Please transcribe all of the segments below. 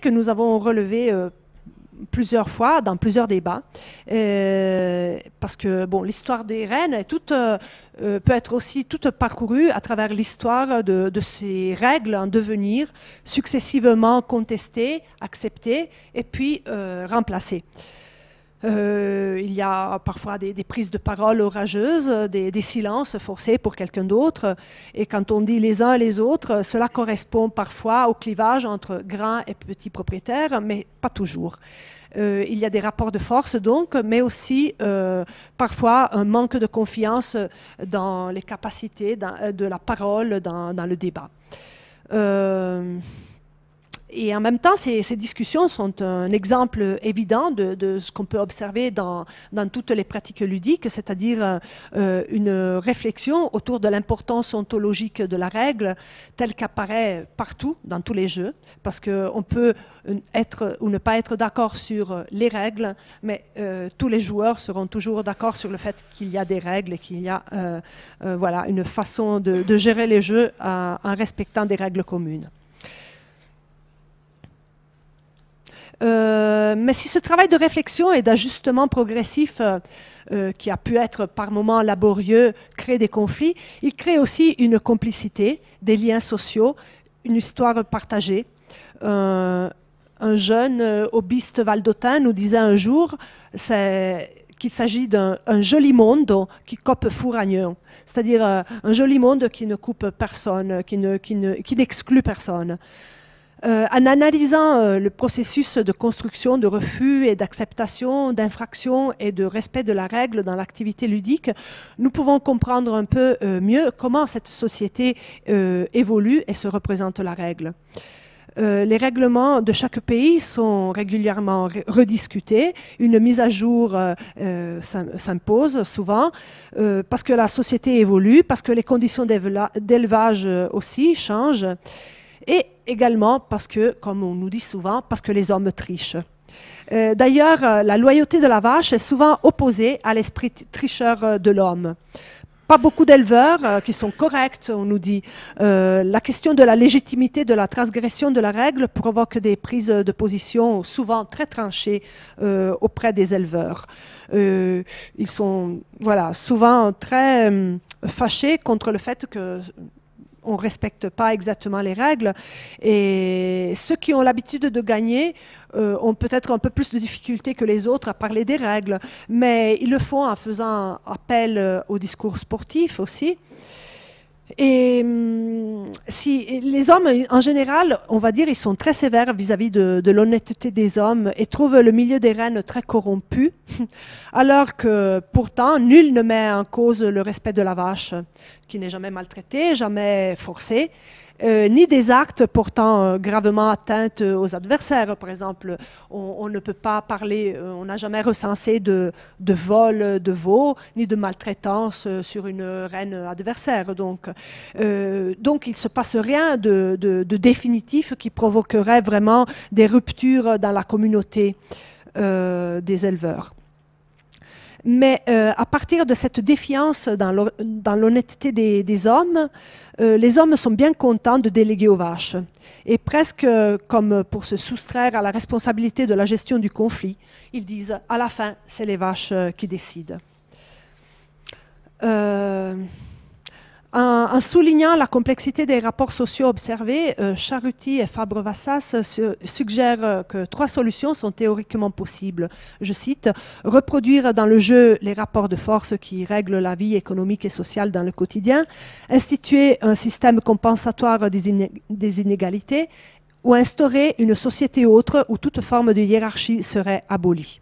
que nous avons relevé euh, plusieurs fois dans plusieurs débats euh, parce que bon l'histoire des reines euh, peut être aussi toute parcourue à travers l'histoire de, ces règles en devenir successivement contestées acceptées et puis remplacées euh, il y a parfois des, prises de parole orageuses, des, silences forcés pour quelqu'un d'autre. Et quand on dit les uns et les autres, cela correspond parfois au clivage entre grands et petits propriétaires, mais pas toujours. Euh, il y a des rapports de force donc, mais aussi euh, parfois un manque de confiance dans les capacités de la parole dans, le débat. Et en même temps, ces, discussions sont un exemple évident de, ce qu'on peut observer dans, toutes les pratiques ludiques, c'est-à-dire euh, une réflexion autour de l'importance ontologique de la règle telle qu'apparaît partout dans tous les jeux, parce qu'on peut euh, être ou ne pas être d'accord sur les règles, mais euh, tous les joueurs seront toujours d'accord sur le fait qu'il y a des règles et qu'il y a voilà, une façon de gérer les jeux en respectant des règles communes. Euh, mais si ce travail de réflexion et d'ajustement progressif, euh, euh, qui a pu être par moments laborieux, crée des conflits, il crée aussi une complicité, des liens sociaux, une histoire partagée. un jeune hobbyiste valdotin nous disait un jour qu'il s'agit d'un joli monde qui coupe fourragneux c'est-à-dire un joli monde qui ne coupe personne, qui n'exclut personne. Euh, en analysant euh, le processus de construction, de refus et d'acceptation, d'infraction et de respect de la règle dans l'activité ludique, nous pouvons comprendre un peu euh, mieux comment cette société évolue et se représente la règle. les règlements de chaque pays sont régulièrement rediscutés. Une mise à jour s'impose souvent parce que la société évolue, parce que les conditions d'élevage aussi changent et également parce que, comme on nous dit souvent, parce que les hommes trichent. Euh, d'ailleurs, euh, la loyauté de la vache est souvent opposée à l'esprit tricheur euh, de l'homme. Pas beaucoup d'éleveurs qui sont corrects, on nous dit. la question de la légitimité de la transgression de la règle provoque des prises de position souvent très tranchées auprès des éleveurs. ils sont voilà, souvent très fâchés contre le fait que on ne respecte pas exactement les règles. Et ceux qui ont l'habitude de gagner euh, ont peut-être un peu plus de difficultés que les autres à parler des règles, mais ils le font en faisant appel euh, au discours sportif aussi. Et hum, si les hommes, en général, on va dire, ils sont très sévères vis-à-vis de, l'honnêteté des hommes et trouvent le milieu des reines très corrompu, alors que pourtant, nul ne met en cause le respect de la vache, qui n'est jamais maltraitée, jamais forcée. Euh, ni des actes portant euh, gravement atteinte euh, aux adversaires. Par exemple, on, ne peut pas parler, on n'a jamais recensé de, vol de veaux, ni de maltraitance sur une reine adversaire. Donc, il ne se passe rien de, définitif qui provoquerait vraiment des ruptures dans la communauté des éleveurs. Mais euh, à partir de cette défiance dans l'honnêteté des, hommes, euh, les hommes sont bien contents de déléguer aux vaches. Et presque euh, comme pour se soustraire à la responsabilité de la gestion du conflit, ils disent à la fin, c'est les vaches qui décident. En, soulignant la complexité des rapports sociaux observés, euh, Charuti et Fabre-Vassas suggèrent euh, que trois solutions sont théoriquement possibles. Je cite reproduire dans le jeu les rapports de force qui règlent la vie économique et sociale dans le quotidien, instituer un système compensatoire des inégalités ou instaurer une société autre où toute forme de hiérarchie serait abolie.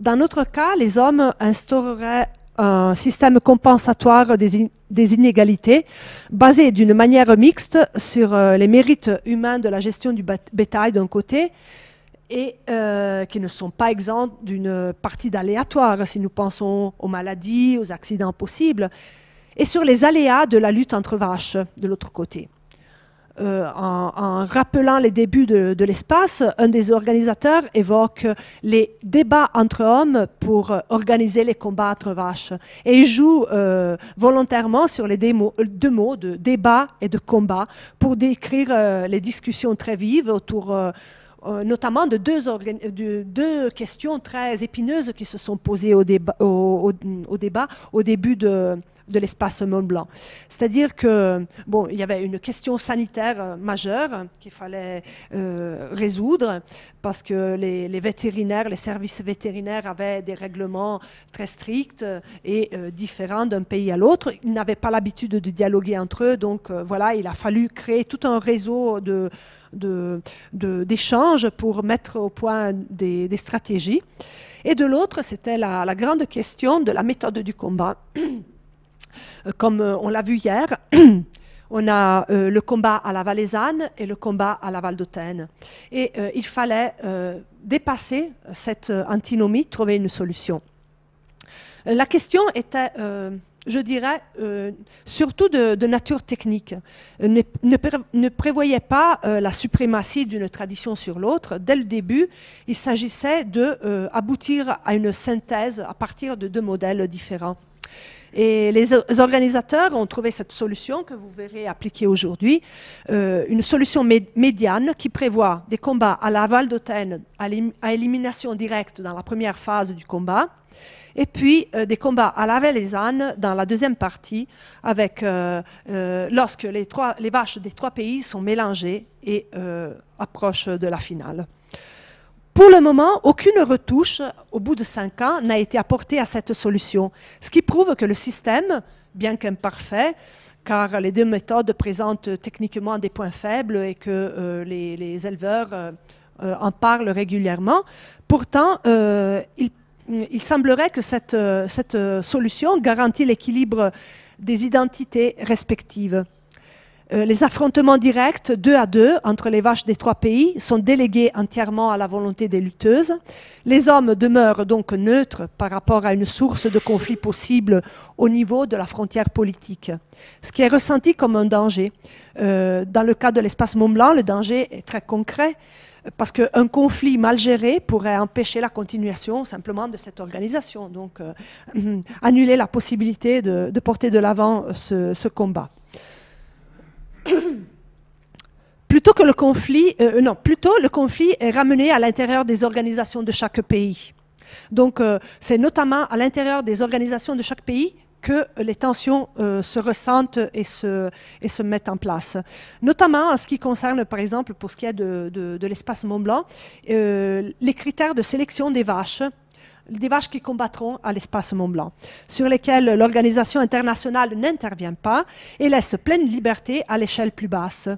Dans notre cas, les hommes instaureraient un système compensatoire des, inégalités basé d'une manière mixte sur euh, les mérites humains de la gestion du bétail d'un côté et euh, qui ne sont pas exempts d'une partie d'aléatoire si nous pensons aux maladies, aux accidents possibles, et sur les aléas de la lutte entre vaches de l'autre côté. Euh, en, rappelant les débuts de, l'espace, un des organisateurs évoque les débats entre hommes pour organiser les combats entre vaches. Et il joue euh, volontairement sur les euh, deux mots de débat et de combat pour décrire les discussions très vives autour euh, notamment de deux, questions très épineuses qui se sont posées au, au, débat au début de, de l'espace Mont Blanc. C'est-à-dire que bon, il y avait une question sanitaire euh, majeure qu'il fallait euh, résoudre parce que les, vétérinaires, les services vétérinaires avaient des règlements très stricts et différents d'un pays à l'autre. Ils n'avaient pas l'habitude de dialoguer entre eux, donc voilà, il a fallu créer tout un réseau de d'échanges pour mettre au point des, stratégies. Et de l'autre, c'était la, grande question de la méthode du combat. Euh, comme euh, on l'a vu hier, on a euh, le combat à la Valaisanne et le combat à la Val d'Autaine. Et il fallait dépasser cette antinomie, trouver une solution. La question était je dirais, euh, surtout de, nature technique. Euh, ne, ne, prévoyait pas euh, la suprématie d'une tradition sur l'autre. Dès le début, il s'agissait d'aboutir aboutir à une synthèse à partir de deux modèles différents. Et les organisateurs ont trouvé cette solution que vous verrez appliquée aujourd'hui, euh, une solution médiane qui prévoit des combats à l'aval d'Autène à, à élimination directe dans la première phase du combat, et puis euh, des combats à la ânes dans la deuxième partie, avec, euh, lorsque les, trois, les vaches des trois pays sont mélangées et approchent de la finale. Pour le moment, aucune retouche au bout de cinq ans n'a été apportée à cette solution, ce qui prouve que le système, bien qu'imparfait, car les deux méthodes présentent techniquement des points faibles et que euh, les, éleveurs euh, euh, en parlent régulièrement, pourtant, il, semblerait que cette, cette solution garantit l'équilibre des identités respectives. Euh, les affrontements directs, deux à deux, entre les vaches des trois pays sont délégués entièrement à la volonté des lutteuses. Les hommes demeurent donc neutres par rapport à une source de conflit possible au niveau de la frontière politique, ce qui est ressenti comme un danger. Euh, dans le cas de l'espace Mont-Blanc, le danger est très concret parce qu'un conflit mal géré pourrait empêcher la continuation simplement de cette organisation, donc euh, annuler la possibilité de, porter de l'avant ce combat. plutôt que le conflit, euh, euh, non, plutôt le conflit est ramené à l'intérieur des organisations de chaque pays. Donc, euh, c'est notamment à l'intérieur des organisations de chaque pays que les tensions se ressentent et se, et se mettent en place. Notamment en ce qui concerne, par exemple, pour ce qui est de, l'espace Mont-Blanc, les critères de sélection des vaches des vaches qui combattront à l'espace Mont-Blanc, sur lesquels l'organisation internationale n'intervient pas et laisse pleine liberté à l'échelle plus basse.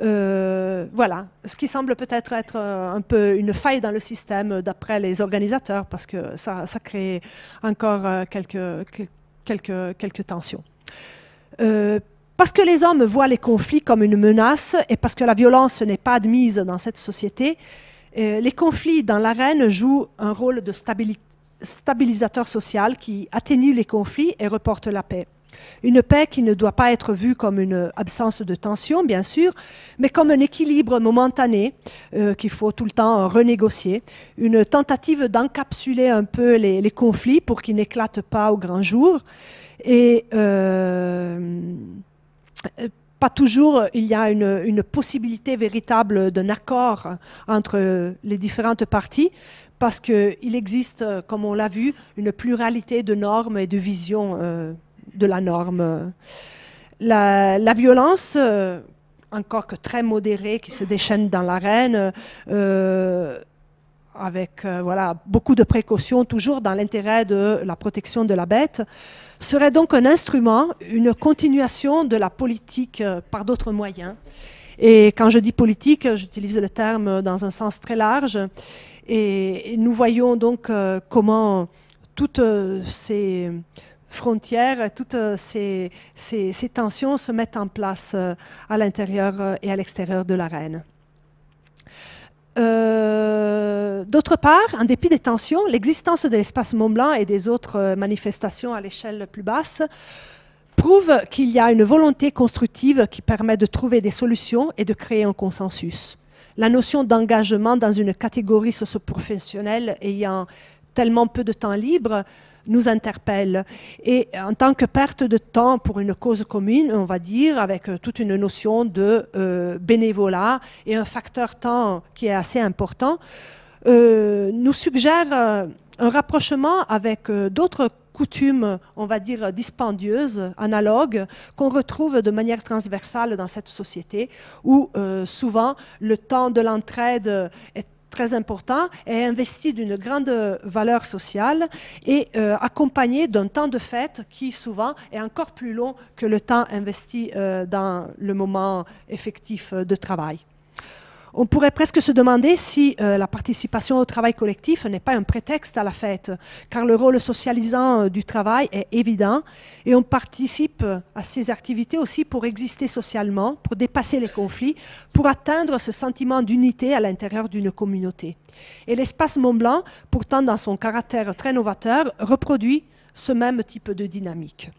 Euh, voilà, ce qui semble peut-être être euh, un peu une faille dans le système d'après les organisateurs, parce que ça, crée encore euh, quelques, quelques, quelques tensions. parce que les hommes voient les conflits comme une menace et parce que la violence n'est pas admise dans cette société, les conflits dans l'arène jouent un rôle de stabilisateur social qui atténue les conflits et reporte la paix. Une paix qui ne doit pas être vue comme une absence de tension, bien sûr, mais comme un équilibre momentané euh, qu'il faut tout le temps euh, renégocier, une tentative d'encapsuler un peu les, conflits pour qu'ils n'éclatent pas au grand jour. Et euh, pas toujours il y a une, possibilité véritable d'un accord entre les différentes parties, parce qu'il existe, comme on l'a vu, une pluralité de normes et de visions. Euh, de la norme. La, violence, euh, encore que très modérée, qui se déchaîne dans l'arène, euh, avec euh, voilà, beaucoup de précautions, toujours dans l'intérêt de la protection de la bête, serait donc un instrument, une continuation de la politique par d'autres moyens. Et quand je dis politique, j'utilise le terme dans un sens très large. et nous voyons donc comment toutes ces frontières, toutes euh, ces, tensions se mettent en place euh, à l'intérieur euh, et à l'extérieur de l'arène. D'autre part, en dépit des tensions, l'existence de l'espace Mont Blanc et des autres manifestations à l'échelle plus basse prouve qu'il y a une volonté constructive qui permet de trouver des solutions et de créer un consensus. La notion d'engagement dans une catégorie socioprofessionnelle ayant tellement peu de temps libre nous interpelle. Et en tant que perte de temps pour une cause commune, on va dire, avec euh, toute une notion de euh, bénévolat et un facteur temps qui est assez important, euh, nous suggère un rapprochement avec d'autres coutumes, on va dire, dispendieuses, analogues, qu'on retrouve de manière transversale dans cette société, où souvent le temps de l'entraide est très important est investi d'une grande valeur sociale et euh, accompagné d'un temps de fête qui souvent est encore plus long que le temps investi euh, dans le moment effectif euh, de travail. On pourrait presque se demander si euh, la participation au travail collectif n'est pas un prétexte à la fête, car le rôle socialisant euh, du travail est évident et on participe euh, à ces activités aussi pour exister socialement, pour dépasser les conflits, pour atteindre ce sentiment d'unité à l'intérieur d'une communauté. Et l'espace Mont-Blanc, pourtant dans son caractère très novateur, reproduit ce même type de dynamique.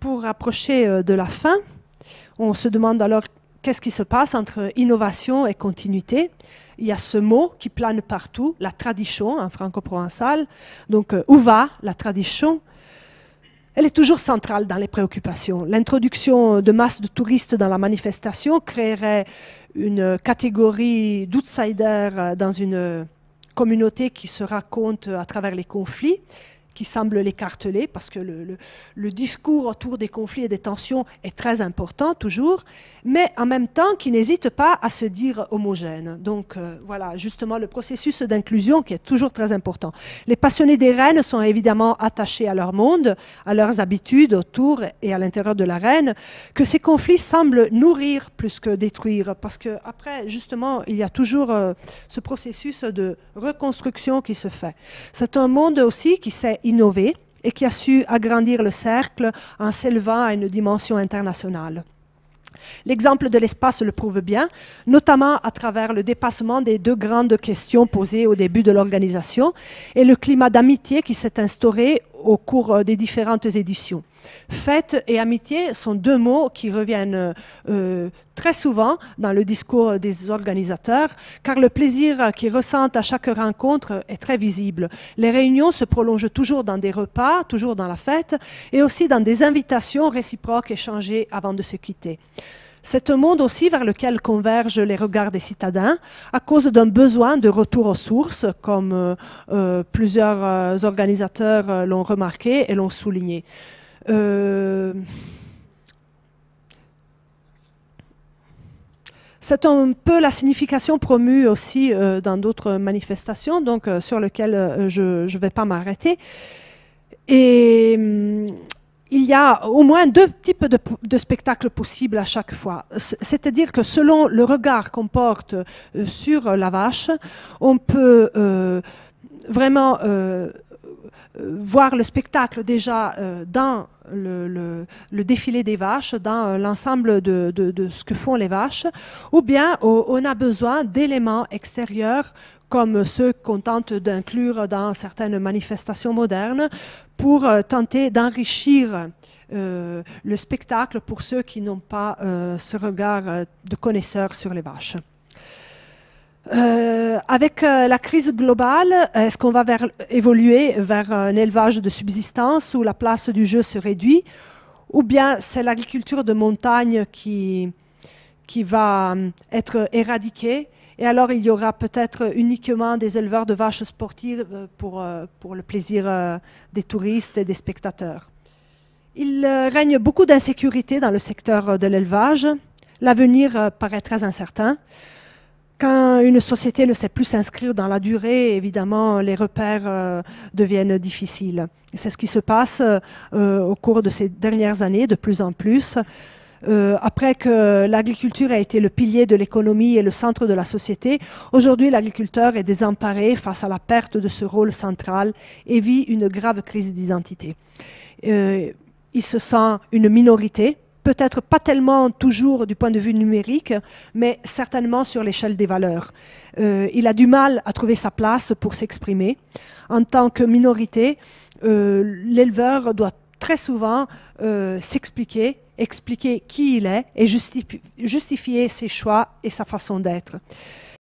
Pour approcher de la fin, on se demande alors qu'est-ce qui se passe entre innovation et continuité. Il y a ce mot qui plane partout, la tradition en hein, franco-provençal. Donc, euh, où va la tradition elle est toujours centrale dans les préoccupations. L'introduction de masse de touristes dans la manifestation créerait une catégorie d'outsiders euh, dans une euh, communauté qui se raconte à travers les conflits qui semble l'écarteler, parce que le, discours autour des conflits et des tensions est très important toujours, mais en même temps qui n'hésite pas à se dire homogène. Donc euh, voilà, justement, le processus d'inclusion qui est toujours très important. Les passionnés des reines sont évidemment attachés à leur monde, à leurs habitudes autour et à l'intérieur de la reine, que ces conflits semblent nourrir plus que détruire, parce que après, justement, il y a toujours euh, ce processus de reconstruction qui se fait. C'est un monde aussi qui s'est innové et qui a su agrandir le cercle en s'élevant à une dimension internationale. L'exemple de l'espace le prouve bien, notamment à travers le dépassement des deux grandes questions posées au début de l'organisation et le climat d'amitié qui s'est instauré au cours euh, des différentes éditions. Fête et amitié sont deux mots qui reviennent euh, très souvent dans le discours des organisateurs, car le plaisir qu'ils ressentent à chaque rencontre est très visible. Les réunions se prolongent toujours dans des repas, toujours dans la fête, et aussi dans des invitations réciproques échangées avant de se quitter. C'est un monde aussi vers lequel convergent les regards des citadins à cause d'un besoin de retour aux sources, comme euh, euh, plusieurs euh, organisateurs l'ont remarqué et l'ont souligné. C'est un peu la signification promue aussi dans d'autres manifestations, donc sur lequel je ne vais pas m'arrêter. Et hum, il y a au moins deux types de, spectacles possibles à chaque fois. C'est-à-dire que selon le regard qu'on porte euh, sur la vache, on peut euh, vraiment euh, voir le spectacle déjà dans le, défilé des vaches, dans l'ensemble de, ce que font les vaches, ou bien on a besoin d'éléments extérieurs comme ceux qu'on tente d'inclure dans certaines manifestations modernes, pour euh, tenter d'enrichir euh, le spectacle pour ceux qui n'ont pas euh, ce regard de connaisseur sur les vaches. avec la crise globale, est-ce qu'on va évoluer vers un élevage de subsistance où la place du jeu se réduit ou bien c'est l'agriculture de montagne qui, qui va être éradiquée et alors, il y aura peut-être uniquement des éleveurs de vaches sportives euh, pour, euh, pour le plaisir euh, des touristes et des spectateurs. Il règne beaucoup d'insécurité dans le secteur de l'élevage. L'avenir paraît très incertain. Quand une société ne sait plus s'inscrire dans la durée, évidemment, les repères deviennent difficiles. C'est ce qui se passe au cours de ces dernières années de plus en plus. Euh, après que l'agriculture a été le pilier de l'économie et le centre de la société, aujourd'hui l'agriculteur est désemparé face à la perte de ce rôle central et vit une grave crise d'identité. Euh, il se sent une minorité, peut-être pas tellement toujours du point de vue numérique, mais certainement sur l'échelle des valeurs. Euh, il a du mal à trouver sa place pour s'exprimer. En tant que minorité, l'éleveur doit très souvent s'expliquer expliquer qui il est et justifier ses choix et sa façon d'être.